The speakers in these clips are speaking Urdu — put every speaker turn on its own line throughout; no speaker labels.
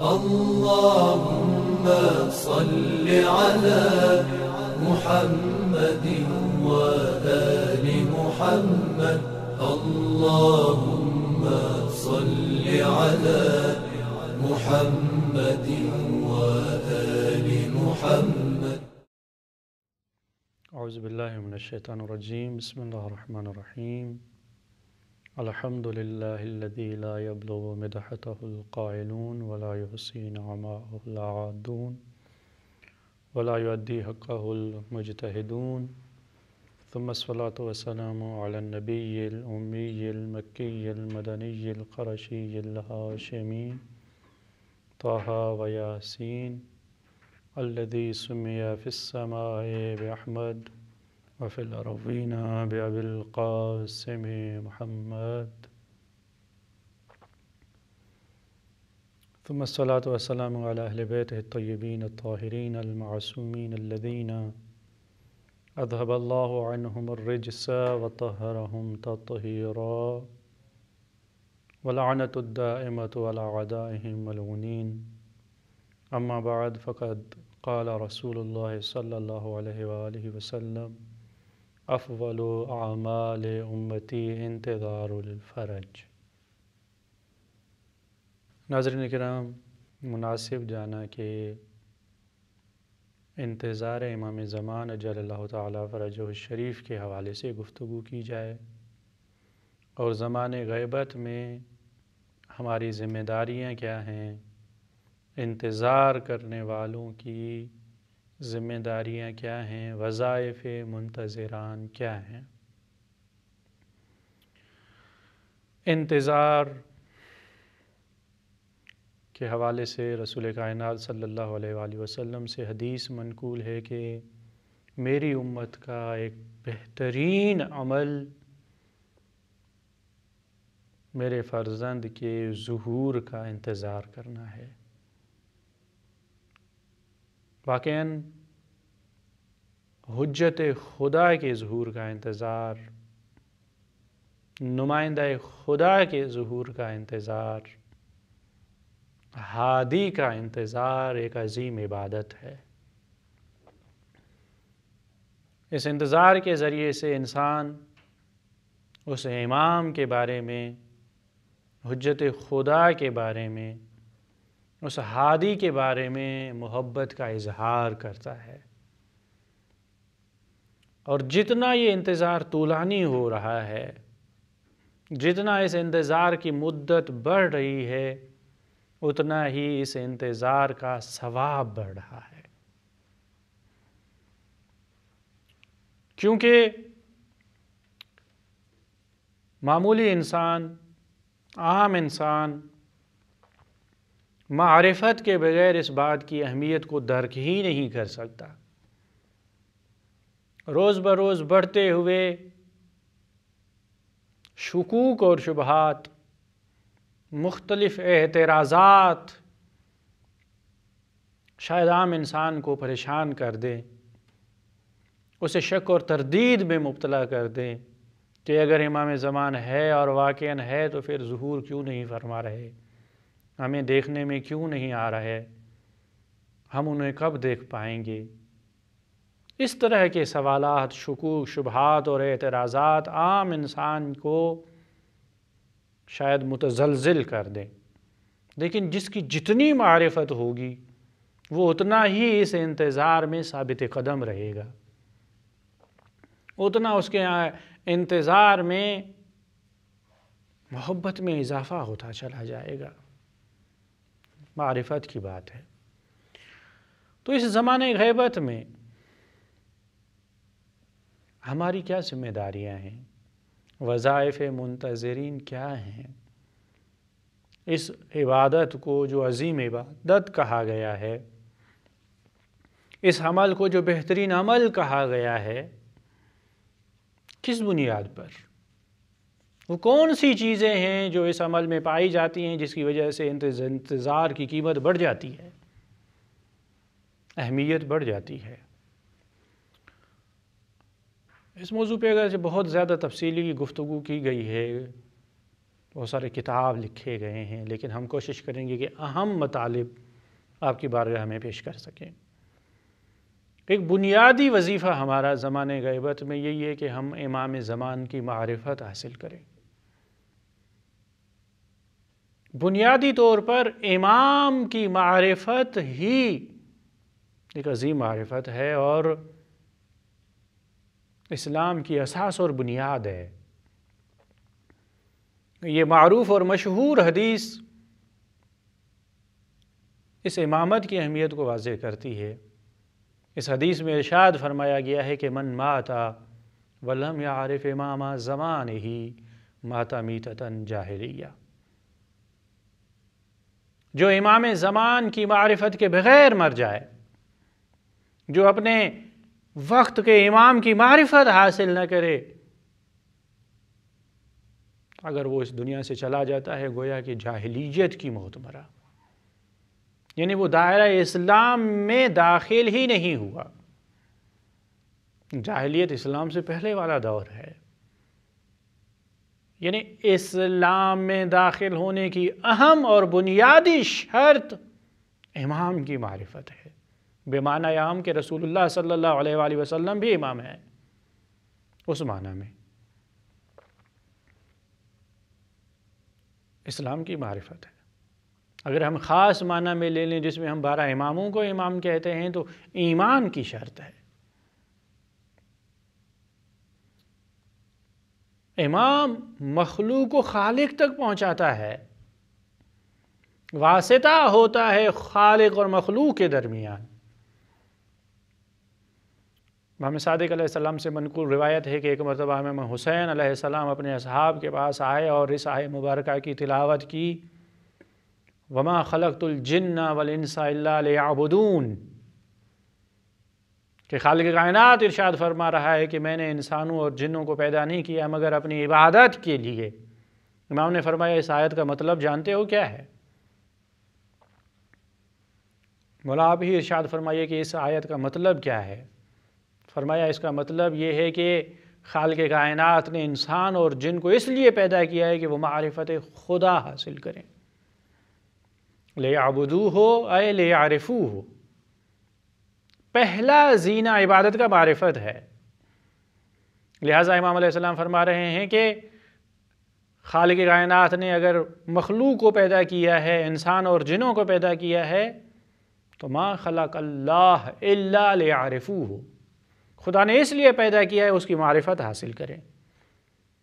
اللهم صل على محمد وآل محمد اللهم صل على محمد وآل محمد أعوذ بالله من الشيطان الرجيم بسم الله الرحمن الرحيم الحمد للہ مدحته القائلون ولا يحسين ولائے العادون ولا يؤدي حقه المجتهدون ثم الصلاة والسلام على النبي الأمي المكي المدني القرشي الهاشمي طه وياسين الذي سمي في السماء بأحمد وفي الأرضين بأبي القاسم محمد ثم الصلاة والسلام على أهل بيته الطيبين الطاهرين المعصومين الذين أذهب الله عنهم الرجس وطهرهم تطهيرا ولعنة الدائمة على أعدائهم ملعونين أما بعد فقد قال رسول الله صلى الله عليه وآله وسلم افول اعمال امتی انتظار الفرج ناظرین کرام مناسب جانا کہ انتظار امام زمان اجل اللہ تعالیٰ فرج و شریف کے حوالے سے گفتگو کی جائے اور زمان غیبت میں ہماری ذمہ داریاں کیا ہیں انتظار کرنے والوں کی ذمہ داریاں کیا ہیں وظائف منتظران کیا ہیں انتظار کے حوالے سے رسول کائنات صلی اللہ علیہ وآلہ وسلم سے حدیث منقول ہے کہ میری امت کا ایک بہترین عمل میرے فرزند کے ظہور کا انتظار کرنا ہے واقعاً حجت خدا کے ظہور کا انتظار نمائندہ خدا کے ظہور کا انتظار ہادی کا انتظار ایک عظیم عبادت ہے اس انتظار کے ذریعے سے انسان اس امام کے بارے میں حجت خدا کے بارے میں اس ہادی کے بارے میں محبت کا اظہار کرتا ہے اور جتنا یہ انتظار طولانی ہو رہا ہے جتنا اس انتظار کی مدت بڑھ رہی ہے اتنا ہی اس انتظار کا ثواب بڑھ رہا ہے کیونکہ معمولی انسان عام انسان معرفت کے بغیر اس بات کی اہمیت کو درک ہی نہیں کر سکتا روز بروز روز بڑھتے ہوئے شکوک اور شبہات مختلف اعتراضات شاید عام انسان کو پریشان کر دیں اسے شک اور تردید میں مبتلا کر دیں کہ اگر امام زمان ہے اور واقعاً ہے تو پھر ظہور کیوں نہیں فرما رہے ہمیں دیکھنے میں کیوں نہیں آ رہا ہے ہم انہیں کب دیکھ پائیں گے اس طرح کے سوالات شکوک شبہات اور اعتراضات عام انسان کو شاید متزلزل کر دیں لیکن جس کی جتنی معرفت ہوگی وہ اتنا ہی اس انتظار میں ثابت قدم رہے گا اتنا اس کے انتظار میں محبت میں اضافہ ہوتا چلا جائے گا معرفت کی بات ہے تو اس زمانے غیبت میں ہماری کیا ذمہ داریاں ہیں وظائف منتظرین کیا ہیں اس عبادت کو جو عظیم عبادت کہا گیا ہے اس عمل کو جو بہترین عمل کہا گیا ہے کس بنیاد پر وہ کون سی چیزیں ہیں جو اس عمل میں پائی جاتی ہیں جس کی وجہ سے انتظار کی قیمت بڑھ جاتی ہے اہمیت بڑھ جاتی ہے اس موضوع پہ اگر بہت زیادہ تفصیلی گفتگو کی گئی ہے بہت سارے کتاب لکھے گئے ہیں لیکن ہم کوشش کریں گے کہ اہم مطالب آپ کی بارگاہ ہمیں پیش کر سکیں ایک بنیادی وظیفہ ہمارا زمانے غیبت میں یہی ہے کہ ہم امام زمان کی معارفت حاصل کریں بنیادی طور پر امام کی معرفت ہی ایک عظیم معرفت ہے اور اسلام کی اساس اور بنیاد ہے یہ معروف اور مشہور حدیث اس امامت کی اہمیت کو واضح کرتی ہے اس حدیث میں ارشاد فرمایا گیا ہے کہ من ماتا ولم یعرف امام زمان ہی ماتا میتتن جاہلیہ جو امام زمان کی معرفت کے بغیر مر جائے جو اپنے وقت کے امام کی معرفت حاصل نہ کرے اگر وہ اس دنیا سے چلا جاتا ہے گویا کہ جاہلیت کی موت مرا یعنی وہ دائرہ اسلام میں داخل ہی نہیں ہوا جاہلیت اسلام سے پہلے والا دور ہے یعنی اسلام میں داخل ہونے کی اہم اور بنیادی شرط امام کی معرفت ہے بے معنی عام کہ رسول اللہ صلی اللہ علیہ وآلہ وسلم بھی امام ہے اس معنی میں اسلام کی معرفت ہے اگر ہم خاص معنی میں لے لیں جس میں ہم بارہ اماموں کو امام کہتے ہیں تو ایمان کی شرط ہے امام مخلوق کو خالق تک پہنچاتا ہے واسطہ ہوتا ہے خالق اور مخلوق کے درمیان محمد صادق علیہ السلام سے منقول روایت ہے کہ ایک مرتبہ میں حسین علیہ السلام اپنے اصحاب کے پاس آئے اور اس آئے مبارکہ کی تلاوت کی وما خَلَقْتُ الْجِنَّ وَالْإِنسَ إِلَّا لِيَعْبُدُونَ کہ خالق کائنات ارشاد فرما رہا ہے کہ میں نے انسانوں اور جنوں کو پیدا نہیں کیا مگر اپنی عبادت کے لیے امام نے فرمایا اس آیت کا مطلب جانتے ہو کیا ہے مولا آپ ہی ارشاد فرمائیے کہ اس آیت کا مطلب کیا ہے فرمایا اس کا مطلب یہ ہے کہ خالق کائنات نے انسان اور جن کو اس لیے پیدا کیا ہے کہ وہ معرفت خدا حاصل کریں لے آبدو ہو اے لے عارفو ہو پہلا زینہ عبادت کا معرفت ہے لہٰذا امام علیہ السلام فرما رہے ہیں کہ خالق کائنات نے اگر مخلوق کو پیدا کیا ہے انسان اور جنوں کو پیدا کیا ہے تو ما خلق اللہ اللہ عارف ہو خدا نے اس لیے پیدا کیا ہے اس کی معرفت حاصل کریں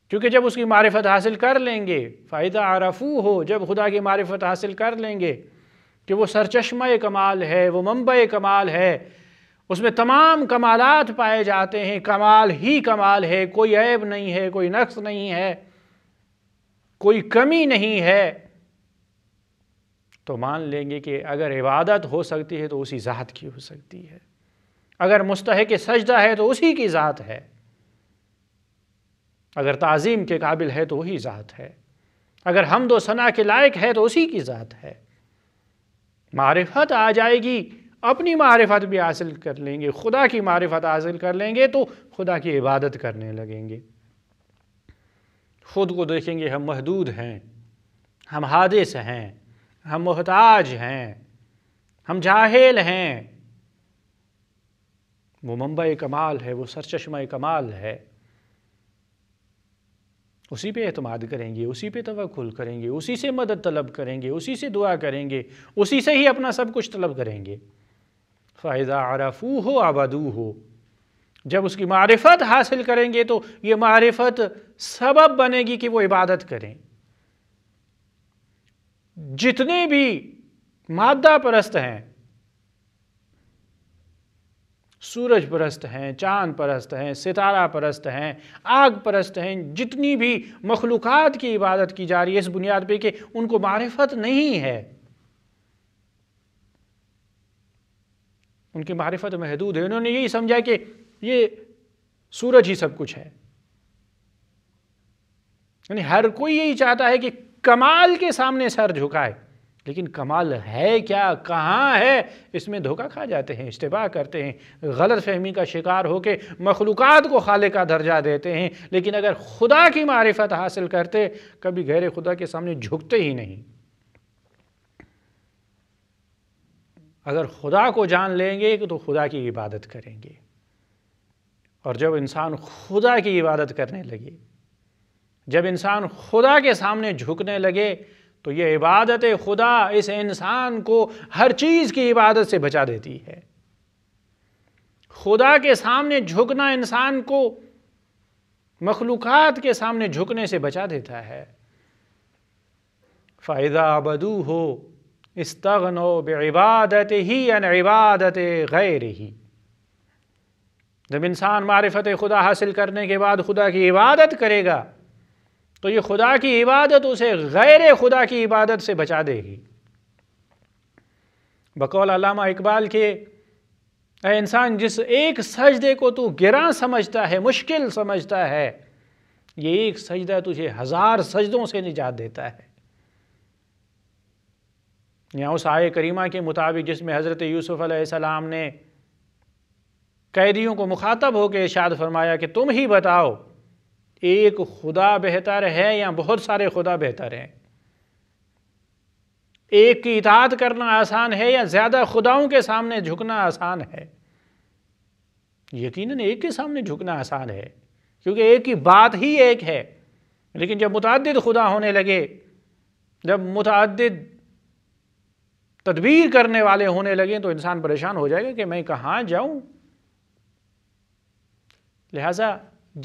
کیونکہ جب اس کی معرفت حاصل کر لیں گے فائدہ عرفو ہو جب خدا کی معرفت حاصل کر لیں گے کہ وہ سرچشمہ کمال ہے وہ منبع کمال ہے اس میں تمام کمالات پائے جاتے ہیں کمال ہی کمال ہے کوئی عیب نہیں ہے کوئی نقص نہیں ہے کوئی کمی نہیں ہے تو مان لیں گے کہ اگر عبادت ہو سکتی ہے تو اسی ذات کی ہو سکتی ہے اگر مستحق سجدہ ہے تو اسی کی ذات ہے اگر تعظیم کے قابل ہے تو وہی ذات ہے اگر حمد و سنہ کے لائق ہے تو اسی کی ذات ہے معرفت آ جائے گی اپنی معرفت بھی حاصل کر لیں گے خدا کی معرفت حاصل کر لیں گے تو خدا کی عبادت کرنے لگیں گے خود کو دیکھیں گے ہم محدود ہیں ہم حادث ہیں ہم محتاج ہیں ہم جاہل ہیں وہ ممبئی کمال ہے وہ سرچشمہ کمال ہے اسی پہ اعتماد کریں گے اسی پہ توقول کریں گے اسی سے مدد طلب کریں گے اسی سے دعا کریں گے اسی سے ہی اپنا سب کچھ طلب کریں گے فائدہ عَرَفُوهُ عَبَدُوهُ ہو ہو جب اس کی معرفت حاصل کریں گے تو یہ معرفت سبب بنے گی کہ وہ عبادت کریں جتنے بھی مادہ پرست ہیں سورج پرست ہیں چاند پرست ہیں ستارہ پرست ہیں آگ پرست ہیں جتنی بھی مخلوقات کی عبادت کی جا رہی ہے اس بنیاد پہ کہ ان کو معرفت نہیں ہے ان کی معرفت محدود ہے انہوں نے یہی سمجھا کہ یہ سورج ہی سب کچھ ہے یعنی ہر کوئی یہی چاہتا ہے کہ کمال کے سامنے سر جھکائے لیکن کمال ہے کیا کہاں ہے اس میں دھوکہ کھا جاتے ہیں اشتباع کرتے ہیں غلط فہمی کا شکار ہو کے مخلوقات کو خالق کا درجہ دیتے ہیں لیکن اگر خدا کی معرفت حاصل کرتے کبھی غیر خدا کے سامنے جھکتے ہی نہیں اگر خدا کو جان لیں گے تو خدا کی عبادت کریں گے اور جب انسان خدا کی عبادت کرنے لگے جب انسان خدا کے سامنے جھکنے لگے تو یہ عبادت خدا اس انسان کو ہر چیز کی عبادت سے بچا دیتی ہے خدا کے سامنے جھکنا انسان کو مخلوقات کے سامنے جھکنے سے بچا دیتا ہے فائدہ بدو ہو استغنو بعبادت ہی ان عبادت غیر ہی جب انسان معرفت خدا حاصل کرنے کے بعد خدا کی عبادت کرے گا تو یہ خدا کی عبادت اسے غیر خدا کی عبادت سے بچا دے گی بقول علامہ اقبال کے اے انسان جس ایک سجدے کو تو گران سمجھتا ہے مشکل سمجھتا ہے یہ ایک سجدہ تجھے ہزار سجدوں سے نجات دیتا ہے یا اس آئے کریمہ کے مطابق جس میں حضرت یوسف علیہ السلام نے قیدیوں کو مخاطب ہو کے ارشاد فرمایا کہ تم ہی بتاؤ ایک خدا بہتر ہے یا بہت سارے خدا بہتر ہیں ایک کی اطاعت کرنا آسان ہے یا زیادہ خداؤں کے سامنے جھکنا آسان ہے یقیناً ایک کے سامنے جھکنا آسان ہے کیونکہ ایک کی بات ہی ایک ہے لیکن جب متعدد خدا ہونے لگے جب متعدد تدبیر کرنے والے ہونے لگیں تو انسان پریشان ہو جائے گا کہ میں کہاں جاؤں لہٰذا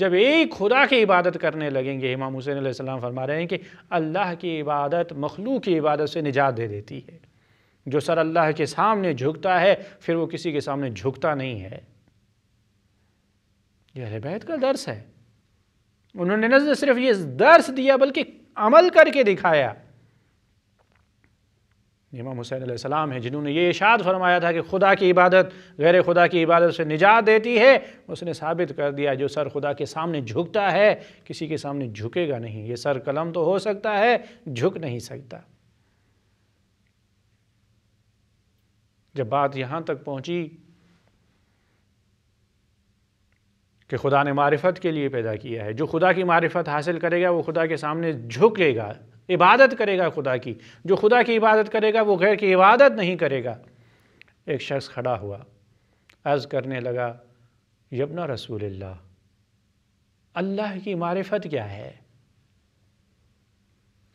جب ایک خدا کی عبادت کرنے لگیں گے امام حسین علیہ السلام فرما رہے ہیں کہ اللہ کی عبادت مخلوق کی عبادت سے نجات دے دیتی ہے جو سر اللہ کے سامنے جھکتا ہے پھر وہ کسی کے سامنے جھکتا نہیں ہے یہ بیت کا درس ہے انہوں نے نہ صرف یہ درس دیا بلکہ عمل کر کے دکھایا امام حسین علیہ السلام ہے جنہوں نے یہ اشاد فرمایا تھا کہ خدا کی عبادت غیر خدا کی عبادت سے نجات دیتی ہے اس نے ثابت کر دیا جو سر خدا کے سامنے جھکتا ہے کسی کے سامنے جھکے گا نہیں یہ سر قلم تو ہو سکتا ہے جھک نہیں سکتا جب بات یہاں تک پہنچی کہ خدا نے معرفت کے لیے پیدا کیا ہے جو خدا کی معرفت حاصل کرے گا وہ خدا کے سامنے جھکے گا عبادت کرے گا خدا کی جو خدا کی عبادت کرے گا وہ غیر کی عبادت نہیں کرے گا ایک شخص کھڑا ہوا عرض کرنے لگا یبن رسول اللہ اللہ کی معرفت کیا ہے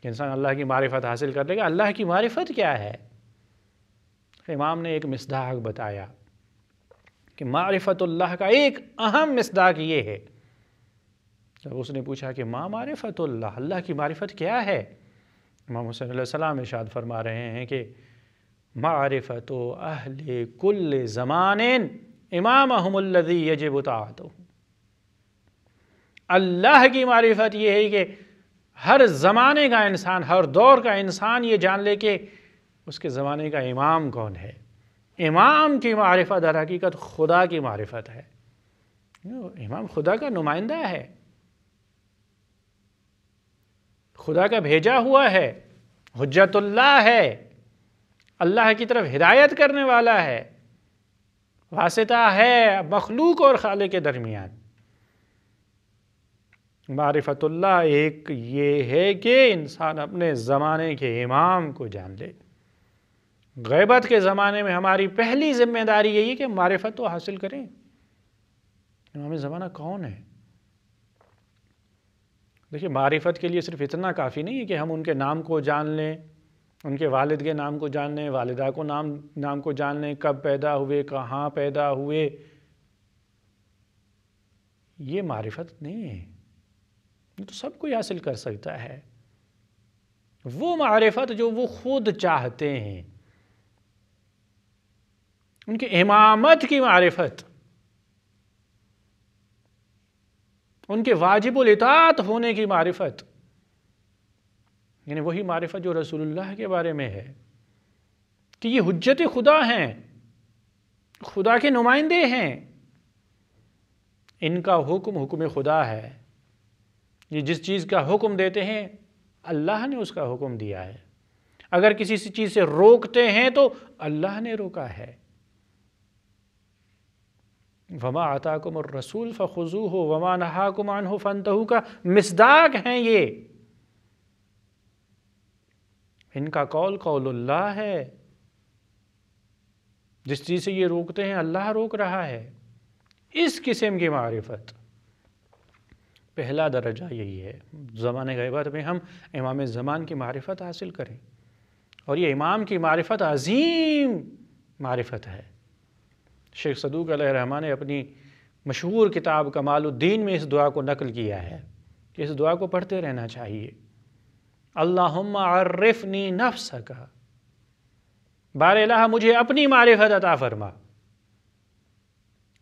انسان اللہ کی معرفت حاصل کر لے گا اللہ کی معرفت کیا ہے امام نے ایک مصداق بتایا کہ معرفت اللہ کا ایک اہم مصداق یہ ہے جب اس نے پوچھا کہ ماں معرفت اللہ اللہ کی معرفت کیا ہے امام حسین علیہ السلام اشاد فرما رہے ہیں کہ معرفت و اہل کل زمان امامہم اللذی یجب جات اللہ کی معرفت یہ ہے کہ ہر زمانے کا انسان ہر دور کا انسان یہ جان لے کہ اس کے زمانے کا امام کون ہے امام کی معرفت در حقیقت خدا کی معرفت ہے امام خدا کا نمائندہ ہے خدا کا بھیجا ہوا ہے حجت اللہ ہے اللہ کی طرف ہدایت کرنے والا ہے واسطہ ہے مخلوق اور خالق کے درمیان معرفت اللہ ایک یہ ہے کہ انسان اپنے زمانے کے امام کو جان لے غیبت کے زمانے میں ہماری پہلی ذمہ داری یہی کہ معرفت تو حاصل کریں امام زمانہ کون ہے دیکھیے معرفت کے لیے صرف اتنا کافی نہیں ہے کہ ہم ان کے نام کو جان لیں ان کے والد کے نام کو جان لیں والدہ کو نام نام کو جان لیں کب پیدا ہوئے کہاں پیدا ہوئے یہ معرفت نہیں ہے یہ تو سب کوئی حاصل کر سکتا ہے وہ معرفت جو وہ خود چاہتے ہیں ان کی امامت کی معرفت ان کے واجب الاطاعت ہونے کی معرفت یعنی وہی معرفت جو رسول اللہ کے بارے میں ہے کہ یہ حجت خدا ہیں خدا کے نمائندے ہیں ان کا حکم حکم خدا ہے یہ جس چیز کا حکم دیتے ہیں اللہ نے اس کا حکم دیا ہے اگر کسی چیز سے روکتے ہیں تو اللہ نے روکا ہے وما عطاکم الرسول اور وما نہا کمان ہو کا مصداق ہیں یہ ان کا قول قول اللہ ہے جس چیز سے یہ روکتے ہیں اللہ روک رہا ہے اس قسم کی معرفت پہلا درجہ یہی ہے غیبت میں ہم امام زمان کی معرفت حاصل کریں اور یہ امام کی معرفت عظیم معرفت ہے شیخ صدوق علیہ رحمٰن نے اپنی مشہور کتاب کمال الدین میں اس دعا کو نقل کیا ہے کہ اس دعا کو پڑھتے رہنا چاہیے اللہم عرفنی نفسکا نفس کا بار الہ مجھے اپنی معرفت عطا فرما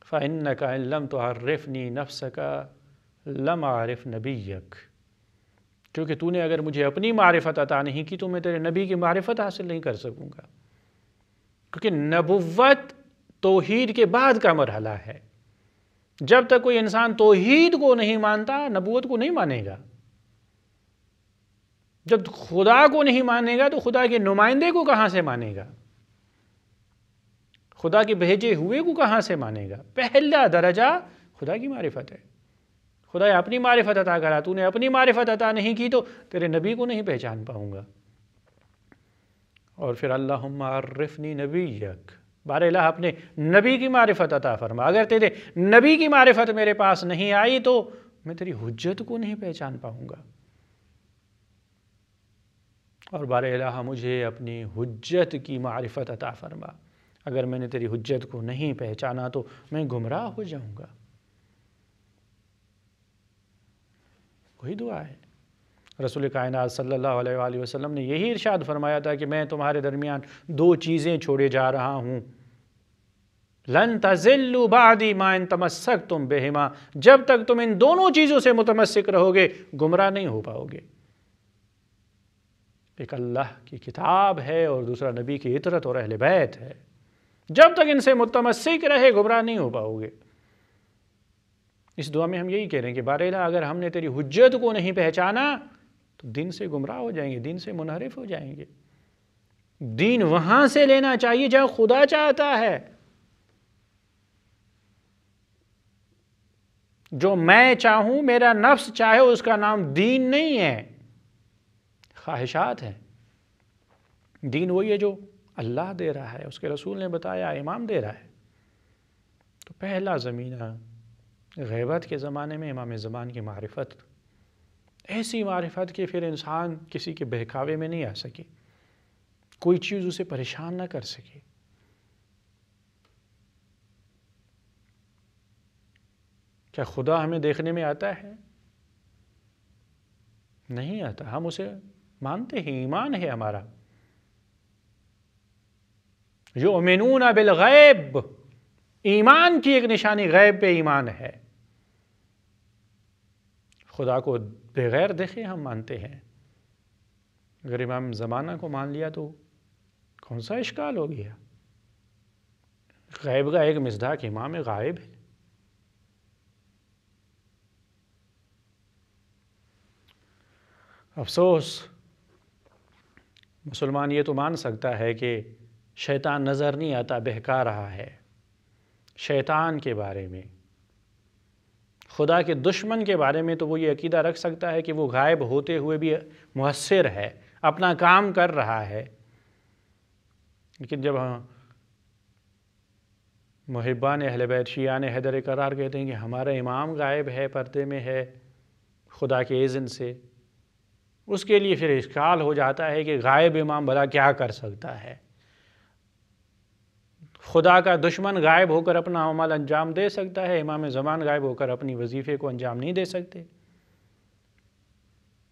فَإِنَّكَ إِن لَمْ تُعَرِّفْنِي نَفْسَكَ لَمْ عَرِفْ نَبِيَّكَ کیونکہ تو نے اگر مجھے اپنی معرفت عطا نہیں کی تو میں تیرے نبی کی معرفت حاصل نہیں کر سکوں گا کیونکہ نبوت توحید کے بعد کا مرحلہ ہے جب تک کوئی انسان توحید کو نہیں مانتا نبوت کو نہیں مانے گا جب خدا کو نہیں مانے گا تو خدا کے نمائندے کو کہاں سے مانے گا خدا کے بھیجے ہوئے کو کہاں سے مانے گا پہلا درجہ خدا کی معرفت ہے خدا اپنی معرفت عطا کرا تو نے اپنی معرفت عطا نہیں کی تو تیرے نبی کو نہیں پہچان پاؤں گا اور پھر اللہم عرفنی نبی یک بارہ اللہ اپنے نبی کی معرفت عطا فرما اگر تیرے نبی کی معرفت میرے پاس نہیں آئی تو میں تیری حجت کو نہیں پہچان پاؤں گا اور بار الہ مجھے اپنی حجت کی معرفت عطا فرما اگر میں نے تیری حجت کو نہیں پہچانا تو میں گمراہ ہو جاؤں گا وہی دعا ہے رسول کائنات صلی اللہ علیہ وآلہ وسلم نے یہی ارشاد فرمایا تھا کہ میں تمہارے درمیان دو چیزیں چھوڑے جا رہا ہوں لن تزلو بعدی ما ان تمسک تم بہما جب تک تم ان دونوں چیزوں سے متمسک رہو گے گمراہ نہیں ہو پاؤ گے ایک اللہ کی کتاب ہے اور دوسرا نبی کی عطرت اور اہل بیت ہے جب تک ان سے متمسک رہے گمراہ نہیں ہو پاؤ گے اس دعا میں ہم یہی کہہ رہے ہیں کہ بارلہ اگر ہم نے تیری حجت کو نہیں پہچانا تو دن سے گمراہ ہو جائیں گے دن سے منحرف ہو جائیں گے دین وہاں سے لینا چاہیے جہاں خدا چاہتا ہے جو میں چاہوں میرا نفس چاہے اس کا نام دین نہیں ہے خواہشات ہیں دین وہی ہے جو اللہ دے رہا ہے اس کے رسول نے بتایا امام دے رہا ہے تو پہلا زمینہ غیبت کے زمانے میں امام زبان کی معرفت ایسی معرفت کہ پھر انسان کسی کے بہکاوے میں نہیں آ سکے کوئی چیز اسے پریشان نہ کر سکے کیا خدا ہمیں دیکھنے میں آتا ہے نہیں آتا ہم اسے مانتے ہیں ایمان ہے ہمارا جو بالغیب ایمان کی ایک نشانی غیب پہ ایمان ہے خدا کو بغیر دیکھے ہم مانتے ہیں اگر امام زمانہ کو مان لیا تو کون سا اشکال ہو گیا غیب کا ایک مزداق امام غائب ہے افسوس مسلمان یہ تو مان سکتا ہے کہ شیطان نظر نہیں آتا بہکا رہا ہے شیطان کے بارے میں خدا کے دشمن کے بارے میں تو وہ یہ عقیدہ رکھ سکتا ہے کہ وہ غائب ہوتے ہوئے بھی مؤثر ہے اپنا کام کر رہا ہے لیکن جب ہم ہاں، محبان اہل بیت شیعان حیدر قرار کہتے ہیں کہ ہمارا امام غائب ہے پردے میں ہے خدا کے ایزن سے اس کے لیے پھر اشکال ہو جاتا ہے کہ غائب امام بھلا کیا کر سکتا ہے خدا کا دشمن غائب ہو کر اپنا عمل انجام دے سکتا ہے امام زمان غائب ہو کر اپنی وظیفے کو انجام نہیں دے سکتے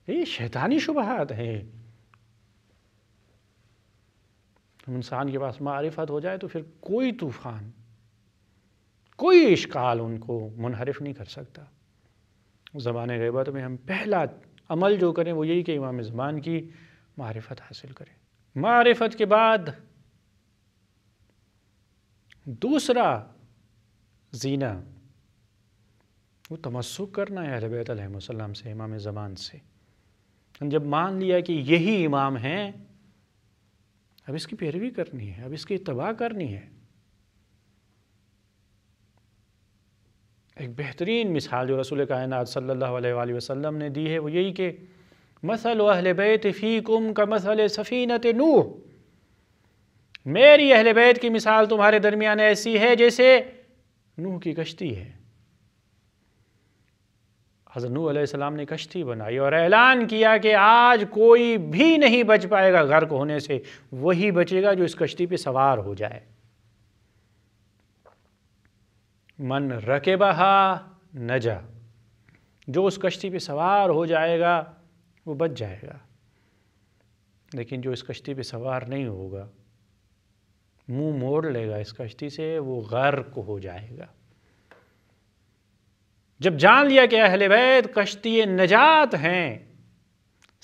یہ شیطانی شبہات ہیں انسان کے پاس معارفت ہو جائے تو پھر کوئی طوفان کوئی اشکال ان کو منحرف نہیں کر سکتا زمانۂ غیبت میں ہم پہلا عمل جو کریں وہ یہی کہ امام زمان کی معرفت حاصل کریں معرفت کے بعد دوسرا زینہ وہ تمسک کرنا ہے اہل بیت علیہ السلام سے امام زمان سے جب مان لیا کہ یہی امام ہیں اب اس کی پیروی کرنی ہے اب اس کی اتباع کرنی ہے ایک بہترین مثال جو رسول کائنات صلی اللہ علیہ وآلہ وسلم نے دی ہے وہ یہی کہ مثل اہل بیت فیکم کا مثل سفینت نوح میری اہل بیت کی مثال تمہارے درمیان ایسی ہے جیسے نوح کی کشتی ہے حضرت نوح علیہ السلام نے کشتی بنائی اور اعلان کیا کہ آج کوئی بھی نہیں بچ پائے گا غرق ہونے سے وہی بچے گا جو اس کشتی پہ سوار ہو جائے من رکبہا نجا بہا جو اس کشتی پہ سوار ہو جائے گا وہ بچ جائے گا لیکن جو اس کشتی پہ سوار نہیں ہوگا منہ موڑ لے گا اس کشتی سے وہ غرق ہو جائے گا جب جان لیا کہ اہل بیت کشتی نجات ہیں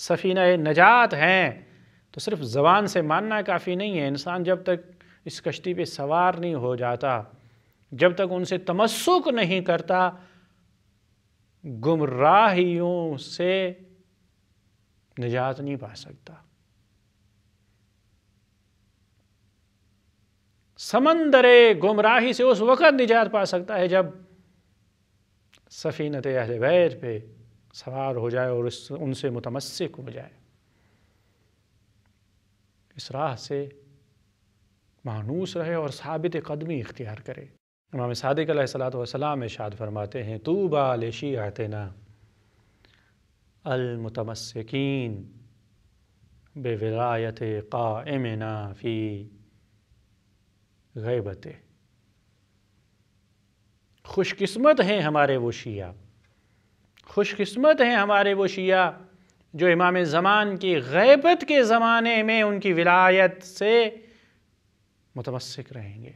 سفینہ نجات ہیں تو صرف زبان سے ماننا کافی نہیں ہے انسان جب تک اس کشتی پہ سوار نہیں ہو جاتا جب تک ان سے تمسک نہیں کرتا گمراہیوں سے نجات نہیں پا سکتا سمندر گمراہی سے اس وقت نجات پا سکتا ہے جب سفینت اہل بیت پہ سوار ہو جائے اور ان سے متمسک ہو جائے اس راہ سے مانوس رہے اور ثابت قدمی اختیار کرے امام صادق علیہ السلام وسلام شاد فرماتے ہیں تو لشیعتنا المتمسکین بے ولایت قائمنا فی غیبت خوش قسمت ہیں ہمارے وہ شیعہ خوش قسمت ہیں ہمارے وہ شیعہ جو امام زمان کی غیبت کے زمانے میں ان کی ولایت سے متمسک رہیں گے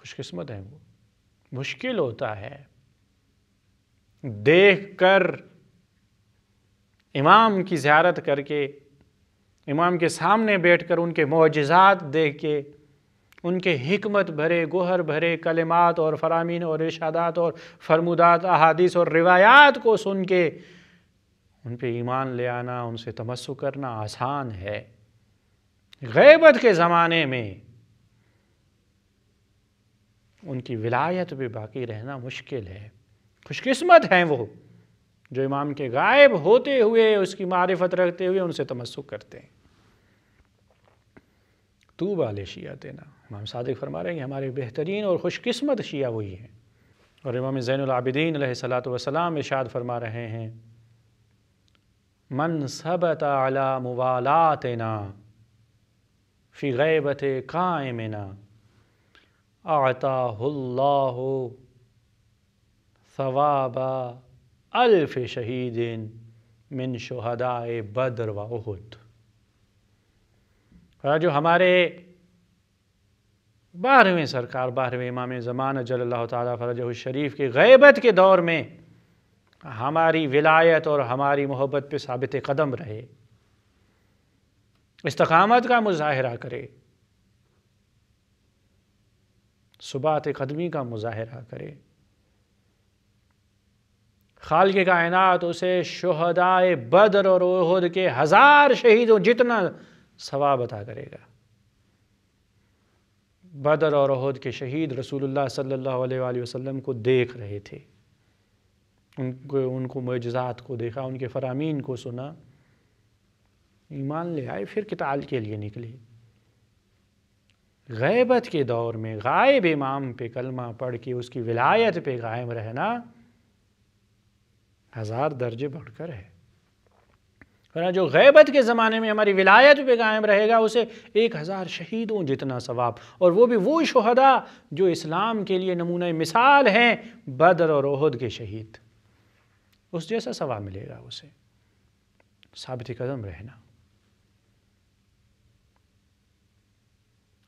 خوش قسمت ہیں وہ مشکل ہوتا ہے دیکھ کر امام کی زیارت کر کے امام کے سامنے بیٹھ کر ان کے معجزات دیکھ کے ان کے حکمت بھرے گوہر بھرے کلمات اور فرامین اور رشادات اور فرمودات احادیث اور روایات کو سن کے ان پہ ایمان لے آنا ان سے تمسک کرنا آسان ہے غیبت کے زمانے میں ان کی ولایت بھی باقی رہنا مشکل ہے خوش قسمت ہیں وہ جو امام کے غائب ہوتے ہوئے اس کی معرفت رکھتے ہوئے ان سے تمسک کرتے ہیں تو والے شیعہ تینا امام صادق فرما رہے ہیں کہ ہمارے بہترین اور خوش قسمت شیعہ وہی ہیں اور امام زین العابدین علیہ السلام اشاد فرما رہے ہیں من ثبت علی موالاتنا فی غیبت قائمنا اللہ ثواب الف شہید اور جو ہمارے بارہویں سرکار بارہویں امام زمان جل اللہ تعالیٰ فرجہ الشریف کے غیبت کے دور میں ہماری ولایت اور ہماری محبت پہ ثابت قدم رہے استقامت کا مظاہرہ کرے صبات قدمی کا مظاہرہ کرے خالق کائنات اسے شہدائے بدر اور عہد کے ہزار شہیدوں جتنا عطا کرے گا بدر اور عہد کے شہید رسول اللہ صلی اللہ علیہ وآلہ وسلم کو دیکھ رہے تھے ان کو ان کو معجزات کو دیکھا ان کے فرامین کو سنا ایمان لے آئے پھر کتال کے لیے نکلے غیبت کے دور میں غائب امام پہ کلمہ پڑھ کے اس کی ولایت پہ غائم رہنا ہزار درجے بڑھ کر ہے جو غیبت کے زمانے میں ہماری ولایت پہ قائم رہے گا اسے ایک ہزار شہیدوں جتنا ثواب اور وہ بھی وہ شہدہ جو اسلام کے لیے نمونہ مثال ہیں بدر اور عہد کے شہید اس جیسا ثواب ملے گا اسے ثابت قدم رہنا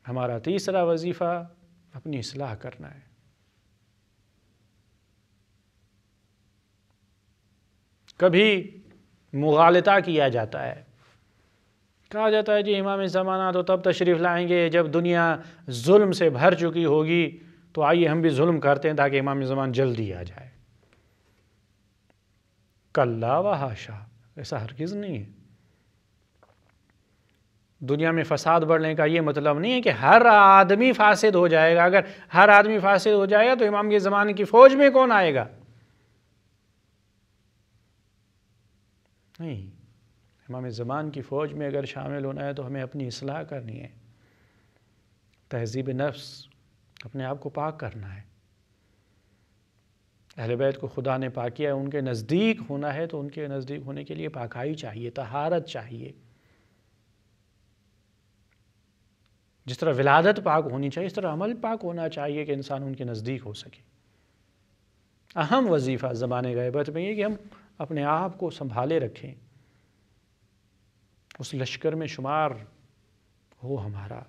ہمارا تیسرا وظیفہ اپنی اصلاح کرنا ہے کبھی مغالطہ کیا جاتا ہے کہا جاتا ہے جی امام زمانہ تو تب تشریف لائیں گے جب دنیا ظلم سے بھر چکی ہوگی تو آئیے ہم بھی ظلم کرتے ہیں تاکہ امام زمان جلدی آ جائے کلا و ایسا ہرگز نہیں ہے دنیا میں فساد بڑھنے کا یہ مطلب نہیں ہے کہ ہر آدمی فاسد ہو جائے گا اگر ہر آدمی فاسد ہو جائے گا تو امام کے زمانے کی فوج میں کون آئے گا نہیں امام زمان کی فوج میں اگر شامل ہونا ہے تو ہمیں اپنی اصلاح کرنی ہے تہذیب نفس اپنے آپ کو پاک کرنا ہے اہل بیت کو خدا نے پاک کیا ان کے نزدیک ہونا ہے تو ان کے نزدیک ہونے کے لیے پاکائی چاہیے تہارت چاہیے جس طرح ولادت پاک ہونی چاہیے اس طرح عمل پاک ہونا چاہیے کہ انسان ان کے نزدیک ہو سکے اہم وظیفہ زبان غیبت میں یہ کہ ہم اپنے آپ کو سنبھالے رکھیں اس لشکر میں شمار ہو ہمارا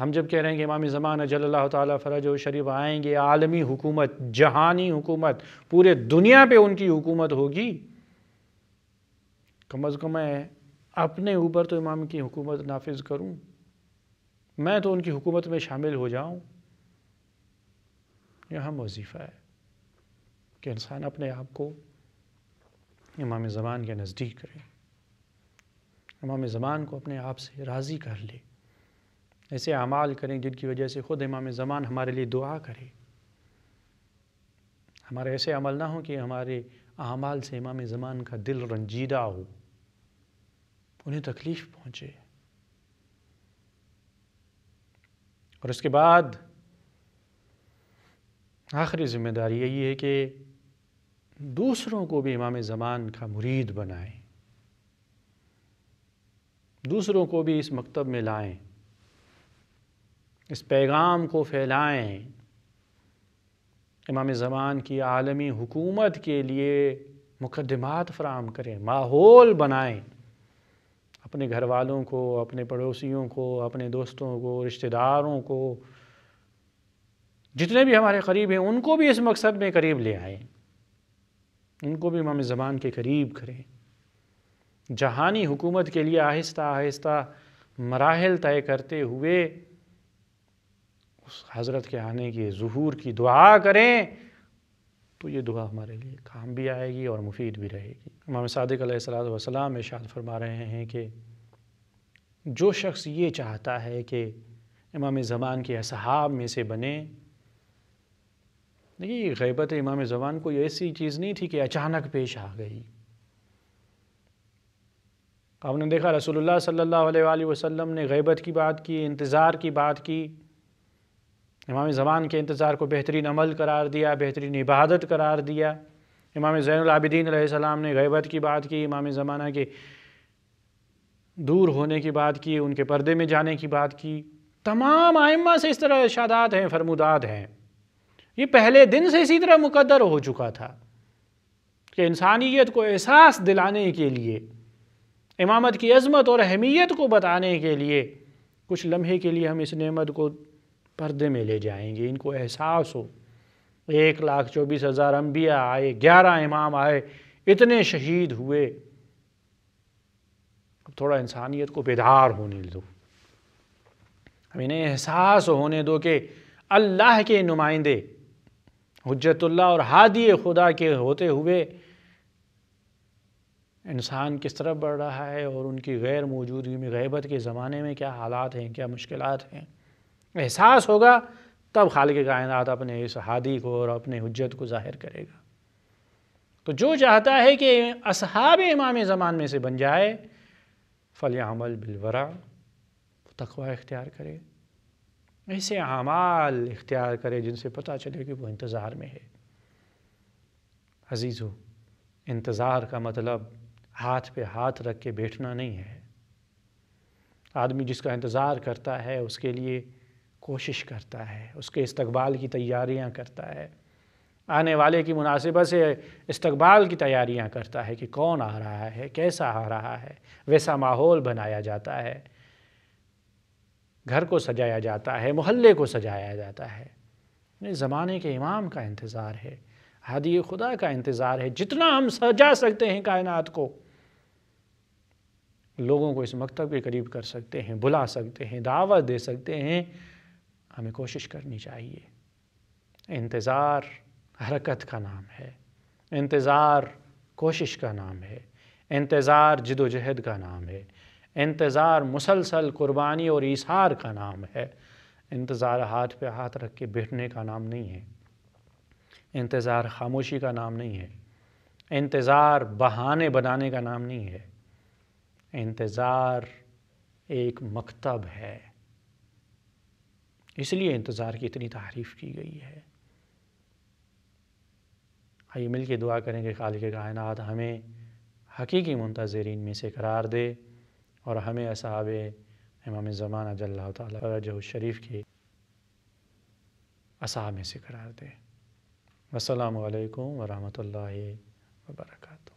ہم جب کہہ رہے ہیں کہ امام زمان اجل اللہ تعالیٰ فرج و شریف آئیں گے عالمی حکومت جہانی حکومت پورے دنیا پہ ان کی حکومت ہوگی کم از کم اپنے اوپر تو امام کی حکومت نافذ کروں میں تو ان کی حکومت میں شامل ہو جاؤں یہ ہم وظیفہ ہے کہ انسان اپنے آپ کو امام زمان کے نزدیک کرے امام زمان کو اپنے آپ سے راضی کر لے ایسے اعمال کریں جن کی وجہ سے خود امام زمان ہمارے لیے دعا کرے ہمارے ایسے عمل نہ ہوں کہ ہمارے اعمال سے امام زمان کا دل رنجیدہ ہو انہیں تکلیف پہنچے اور اس کے بعد آخری ذمہ داری یہی ہے کہ دوسروں کو بھی امام زمان کا مرید بنائیں دوسروں کو بھی اس مکتب میں لائیں اس پیغام کو پھیلائیں امام زمان کی عالمی حکومت کے لیے مقدمات فراہم کریں ماحول بنائیں اپنے گھر والوں کو اپنے پڑوسیوں کو اپنے دوستوں کو رشتہ داروں کو جتنے بھی ہمارے قریب ہیں ان کو بھی اس مقصد میں قریب لے آئیں ان کو بھی امام زبان کے قریب کریں جہانی حکومت کے لیے آہستہ آہستہ مراحل طے کرتے ہوئے اس حضرت کے آنے کی ظہور کی دعا کریں تو یہ دعا ہمارے لیے کام بھی آئے گی اور مفید بھی رہے گی امام صادق علیہ السلام وسلم میں فرما رہے ہیں کہ جو شخص یہ چاہتا ہے کہ امام زمان کے اصحاب میں سے بنے نہیں غیبت امام زبان کوئی ایسی چیز نہیں تھی کہ اچانک پیش آ گئی آپ نے دیکھا رسول اللہ صلی اللہ علیہ وآلہ وسلم نے غیبت کی بات کی انتظار کی بات کی امام زبان کے انتظار کو بہترین عمل قرار دیا بہترین عبادت قرار دیا امام زین العابدین علیہ السلام نے غیبت کی بات کی امام زمانہ کے دور ہونے کی بات کی ان کے پردے میں جانے کی بات کی تمام آئمہ سے اس طرح اشادات ہیں فرمودات ہیں یہ پہلے دن سے اسی طرح مقدر ہو چکا تھا کہ انسانیت کو احساس دلانے کے لیے امامت کی عظمت اور اہمیت کو بتانے کے لیے کچھ لمحے کے لیے ہم اس نعمت کو پردے میں لے جائیں گے ان کو احساس ہو ایک لاکھ چوبیس ہزار انبیاء آئے گیارہ امام آئے اتنے شہید ہوئے اب تھوڑا انسانیت کو بیدار ہونے دو اب انہیں احساس ہونے دو کہ اللہ کے نمائندے حجت اللہ اور ہادی خدا کے ہوتے ہوئے انسان کس طرح بڑھ رہا ہے اور ان کی غیر موجودگی میں غیبت کے زمانے میں کیا حالات ہیں کیا مشکلات ہیں احساس ہوگا تب خالق کائنات اپنے اس حادی کو اور اپنے حجت کو ظاہر کرے گا تو جو چاہتا ہے کہ اصحاب امام زمان میں سے بن جائے فلیعمل بالورع تقوی اختیار کرے ایسے اعمال اختیار کرے جن سے پتہ چلے کہ وہ انتظار میں ہے عزیز ہو انتظار کا مطلب ہاتھ پہ ہاتھ رکھ کے بیٹھنا نہیں ہے آدمی جس کا انتظار کرتا ہے اس کے لیے کوشش کرتا ہے اس کے استقبال کی تیاریاں کرتا ہے آنے والے کی مناسبہ سے استقبال کی تیاریاں کرتا ہے کہ کون آ رہا ہے کیسا آ رہا ہے ویسا ماحول بنایا جاتا ہے گھر کو سجایا جاتا ہے محلے کو سجایا جاتا ہے زمانے کے امام کا انتظار ہے ہادی خدا کا انتظار ہے جتنا ہم سجا سکتے ہیں کائنات کو لوگوں کو اس مکتب کے قریب کر سکتے ہیں بلا سکتے ہیں دعوت دے سکتے ہیں ہمیں کوشش کرنی چاہیے انتظار حرکت کا نام ہے انتظار کوشش کا نام ہے انتظار جد و جہد کا نام ہے انتظار مسلسل قربانی اور عیسار کا نام ہے انتظار ہاتھ پہ ہاتھ رکھ کے بیٹھنے کا نام نہیں ہے انتظار خاموشی کا نام نہیں ہے انتظار بہانے بنانے کا نام نہیں ہے انتظار ایک مکتب ہے اس لیے انتظار کی اتنی تعریف کی گئی ہے آئیے مل کے دعا کریں کہ خالق کائنات ہمیں حقیقی منتظرین میں سے قرار دے اور ہمیں اصحاب امام زمانہ جل تعالیٰ شریف کے اصحاب میں سے قرار دے السلام علیکم ورحمۃ اللہ وبرکاتہ